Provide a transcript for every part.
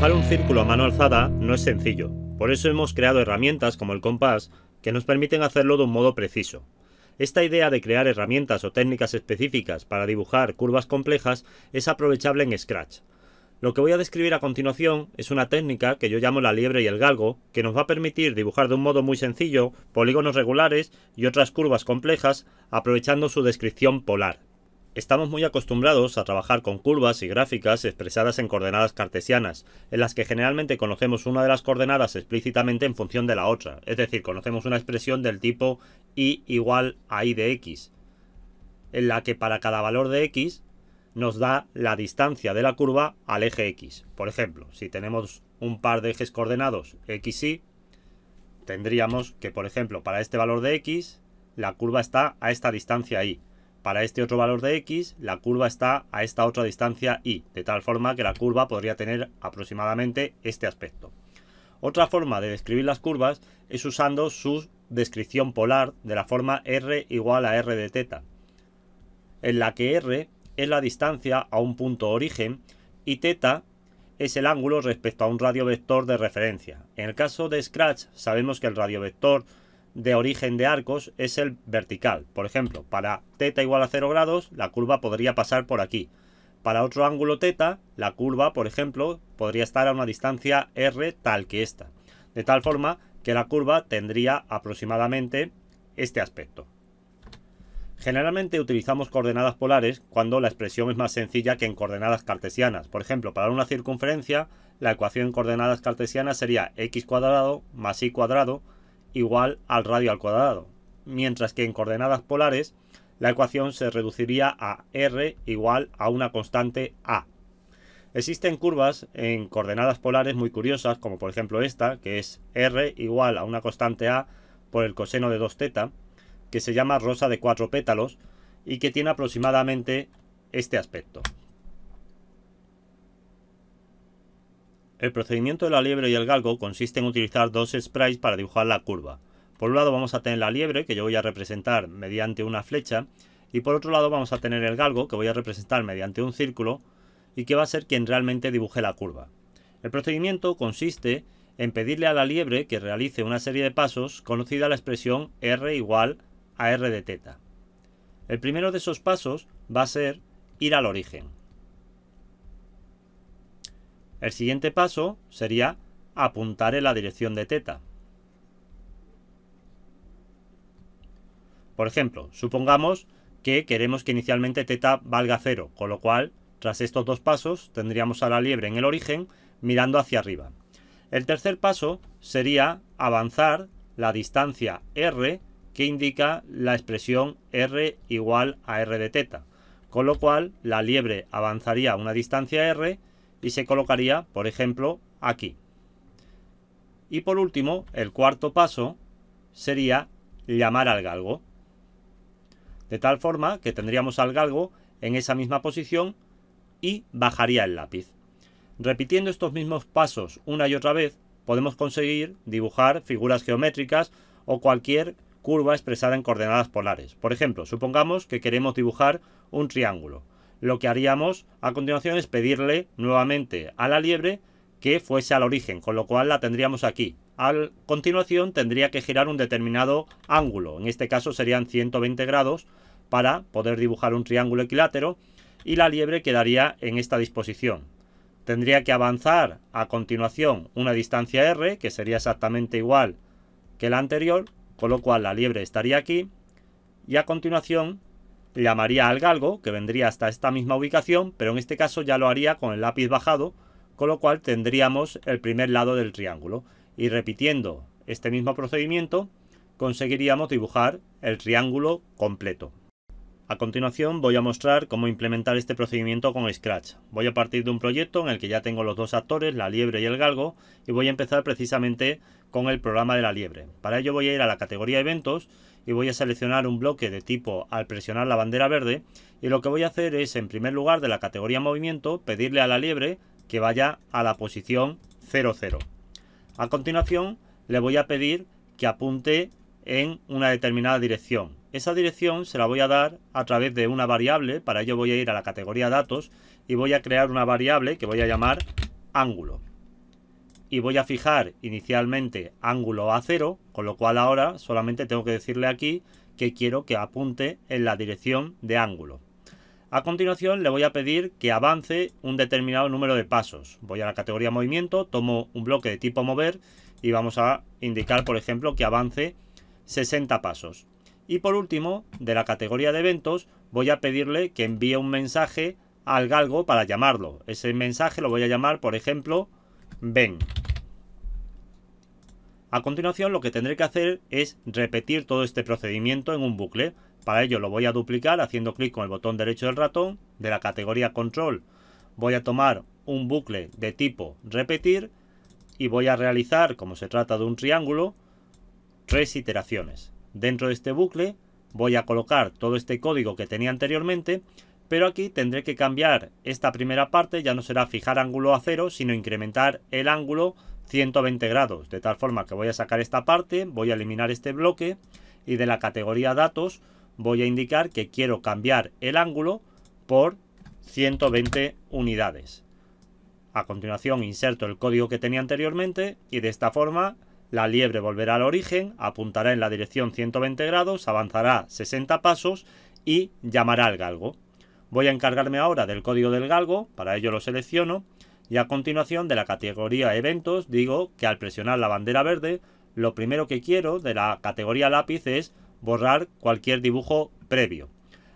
Dibujar un círculo a mano alzada no es sencillo, por eso hemos creado herramientas como el compás que nos permiten hacerlo de un modo preciso. Esta idea de crear herramientas o técnicas específicas para dibujar curvas complejas es aprovechable en Scratch. Lo que voy a describir a continuación es una técnica que yo llamo la liebre y el galgo, que nos va a permitir dibujar de un modo muy sencillo polígonos regulares y otras curvas complejas aprovechando su descripción polar. Estamos muy acostumbrados a trabajar con curvas y gráficas expresadas en coordenadas cartesianas, en las que generalmente conocemos una de las coordenadas explícitamente en función de la otra, es decir, conocemos una expresión del tipo y igual a y de x, en la que para cada valor de x nos da la distancia de la curva al eje x. Por ejemplo, si tenemos un par de ejes coordenados x, y, tendríamos que, por ejemplo, para este valor de x, la curva está a esta distancia y para este otro valor de x, la curva está a esta otra distancia y, de tal forma que la curva podría tener aproximadamente este aspecto. Otra forma de describir las curvas es usando su descripción polar de la forma r igual a r de teta en la que r es la distancia a un punto origen y teta es el ángulo respecto a un radio vector de referencia. En el caso de Scratch sabemos que el radio vector de origen de arcos es el vertical. Por ejemplo, para teta igual a 0 grados, la curva podría pasar por aquí. Para otro ángulo teta la curva, por ejemplo, podría estar a una distancia r tal que esta. De tal forma que la curva tendría aproximadamente este aspecto. Generalmente utilizamos coordenadas polares cuando la expresión es más sencilla que en coordenadas cartesianas. Por ejemplo, para una circunferencia, la ecuación en coordenadas cartesianas sería x cuadrado más y cuadrado igual al radio al cuadrado, mientras que en coordenadas polares la ecuación se reduciría a r igual a una constante a. Existen curvas en coordenadas polares muy curiosas, como por ejemplo esta, que es r igual a una constante a por el coseno de 2 θ, que se llama rosa de cuatro pétalos y que tiene aproximadamente este aspecto. El procedimiento de la liebre y el galgo consiste en utilizar dos sprays para dibujar la curva. Por un lado vamos a tener la liebre, que yo voy a representar mediante una flecha, y por otro lado vamos a tener el galgo, que voy a representar mediante un círculo, y que va a ser quien realmente dibuje la curva. El procedimiento consiste en pedirle a la liebre que realice una serie de pasos, conocida la expresión R igual a R de teta. El primero de esos pasos va a ser ir al origen. El siguiente paso sería apuntar en la dirección de teta. Por ejemplo, supongamos que queremos que inicialmente teta valga 0, con lo cual, tras estos dos pasos, tendríamos a la liebre en el origen mirando hacia arriba. El tercer paso sería avanzar la distancia r que indica la expresión r igual a r de teta, con lo cual la liebre avanzaría una distancia r y se colocaría, por ejemplo, aquí. Y por último, el cuarto paso sería llamar al galgo. De tal forma que tendríamos al galgo en esa misma posición y bajaría el lápiz. Repitiendo estos mismos pasos una y otra vez, podemos conseguir dibujar figuras geométricas o cualquier curva expresada en coordenadas polares. Por ejemplo, supongamos que queremos dibujar un triángulo lo que haríamos a continuación es pedirle nuevamente a la liebre que fuese al origen, con lo cual la tendríamos aquí. A continuación tendría que girar un determinado ángulo, en este caso serían 120 grados, para poder dibujar un triángulo equilátero y la liebre quedaría en esta disposición. Tendría que avanzar a continuación una distancia r, que sería exactamente igual que la anterior, con lo cual la liebre estaría aquí y a continuación llamaría al galgo, que vendría hasta esta misma ubicación, pero en este caso ya lo haría con el lápiz bajado, con lo cual tendríamos el primer lado del triángulo. Y repitiendo este mismo procedimiento, conseguiríamos dibujar el triángulo completo. A continuación voy a mostrar cómo implementar este procedimiento con Scratch. Voy a partir de un proyecto en el que ya tengo los dos actores, la liebre y el galgo, y voy a empezar precisamente con el programa de la liebre. Para ello voy a ir a la categoría eventos y voy a seleccionar un bloque de tipo al presionar la bandera verde y lo que voy a hacer es en primer lugar de la categoría movimiento pedirle a la liebre que vaya a la posición 00. A continuación le voy a pedir que apunte en una determinada dirección. Esa dirección se la voy a dar a través de una variable, para ello voy a ir a la categoría datos y voy a crear una variable que voy a llamar ángulo y voy a fijar inicialmente ángulo a 0, con lo cual ahora solamente tengo que decirle aquí que quiero que apunte en la dirección de ángulo. A continuación le voy a pedir que avance un determinado número de pasos. Voy a la categoría movimiento, tomo un bloque de tipo mover y vamos a indicar, por ejemplo, que avance 60 pasos. Y por último, de la categoría de eventos, voy a pedirle que envíe un mensaje al galgo para llamarlo. Ese mensaje lo voy a llamar, por ejemplo, ven. A continuación lo que tendré que hacer es repetir todo este procedimiento en un bucle. Para ello lo voy a duplicar haciendo clic con el botón derecho del ratón de la categoría control. Voy a tomar un bucle de tipo repetir y voy a realizar, como se trata de un triángulo, tres iteraciones. Dentro de este bucle voy a colocar todo este código que tenía anteriormente, pero aquí tendré que cambiar esta primera parte, ya no será fijar ángulo a cero, sino incrementar el ángulo 120 grados, de tal forma que voy a sacar esta parte, voy a eliminar este bloque y de la categoría datos voy a indicar que quiero cambiar el ángulo por 120 unidades. A continuación inserto el código que tenía anteriormente y de esta forma la liebre volverá al origen, apuntará en la dirección 120 grados, avanzará 60 pasos y llamará al galgo. Voy a encargarme ahora del código del galgo, para ello lo selecciono y a continuación de la categoría eventos digo que al presionar la bandera verde, lo primero que quiero de la categoría lápiz es borrar cualquier dibujo previo.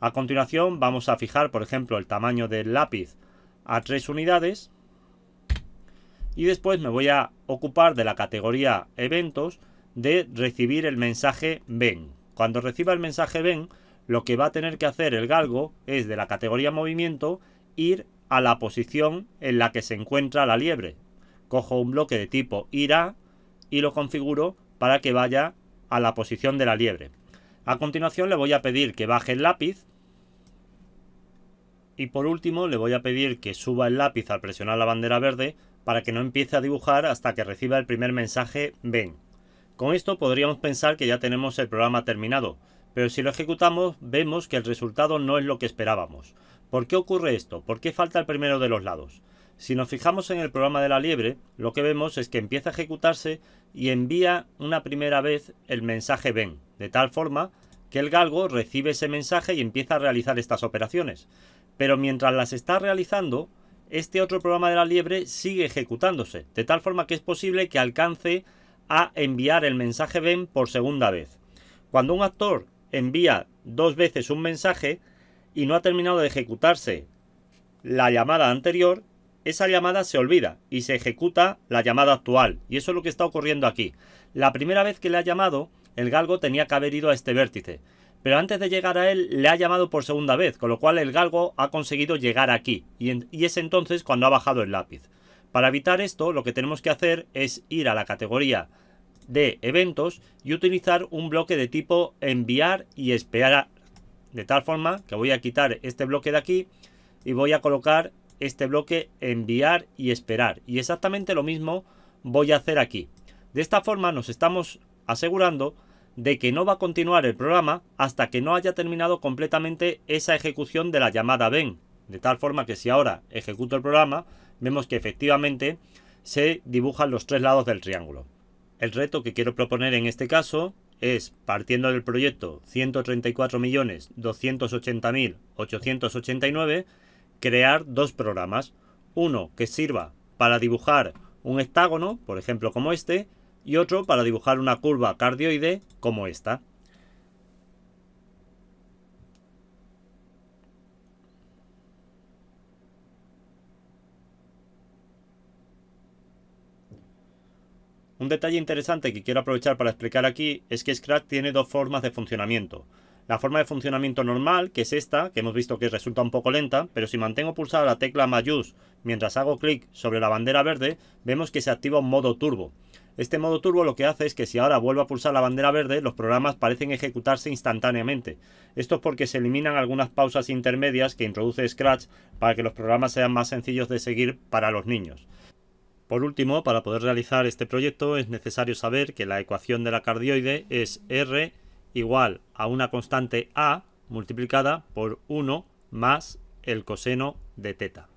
A continuación vamos a fijar, por ejemplo, el tamaño del lápiz a tres unidades. Y después me voy a ocupar de la categoría eventos de recibir el mensaje ven. Cuando reciba el mensaje ven, lo que va a tener que hacer el galgo es de la categoría movimiento ir a la posición en la que se encuentra la liebre. Cojo un bloque de tipo IRA y lo configuro para que vaya a la posición de la liebre. A continuación le voy a pedir que baje el lápiz y por último le voy a pedir que suba el lápiz al presionar la bandera verde para que no empiece a dibujar hasta que reciba el primer mensaje ven. Con esto podríamos pensar que ya tenemos el programa terminado, pero si lo ejecutamos vemos que el resultado no es lo que esperábamos. ¿Por qué ocurre esto? ¿Por qué falta el primero de los lados? Si nos fijamos en el programa de la liebre, lo que vemos es que empieza a ejecutarse y envía una primera vez el mensaje ven, de tal forma que el galgo recibe ese mensaje y empieza a realizar estas operaciones. Pero mientras las está realizando, este otro programa de la liebre sigue ejecutándose, de tal forma que es posible que alcance a enviar el mensaje ven por segunda vez. Cuando un actor envía dos veces un mensaje, y no ha terminado de ejecutarse la llamada anterior, esa llamada se olvida y se ejecuta la llamada actual. Y eso es lo que está ocurriendo aquí. La primera vez que le ha llamado, el galgo tenía que haber ido a este vértice. Pero antes de llegar a él, le ha llamado por segunda vez, con lo cual el galgo ha conseguido llegar aquí. Y, es entonces cuando ha bajado el lápiz. Para evitar esto, lo que tenemos que hacer es ir a la categoría de eventos y utilizar un bloque de tipo enviar y esperar, de tal forma que voy a quitar este bloque de aquí y voy a colocar este bloque enviar y esperar y exactamente lo mismo voy a hacer aquí de esta forma nos estamos asegurando de que no va a continuar el programa hasta que no haya terminado completamente esa ejecución de la llamada ven de tal forma que si ahora ejecuto el programa vemos que efectivamente se dibujan los tres lados del triángulo el reto que quiero proponer en este caso es, partiendo del proyecto 134.280.889, crear dos programas. Uno que sirva para dibujar un hectágono, por ejemplo como este, y otro para dibujar una curva cardioide como esta. Un detalle interesante que quiero aprovechar para explicar aquí es que Scratch tiene dos formas de funcionamiento. La forma de funcionamiento normal, que es esta, que hemos visto que resulta un poco lenta, pero si mantengo pulsada la tecla Mayús mientras hago clic sobre la bandera verde, vemos que se activa un modo turbo. Este modo turbo lo que hace es que si ahora vuelvo a pulsar la bandera verde, los programas parecen ejecutarse instantáneamente. Esto es porque se eliminan algunas pausas intermedias que introduce Scratch para que los programas sean más sencillos de seguir para los niños. Por último, para poder realizar este proyecto es necesario saber que la ecuación de la cardioide es R igual a una constante A multiplicada por 1 más el coseno de teta.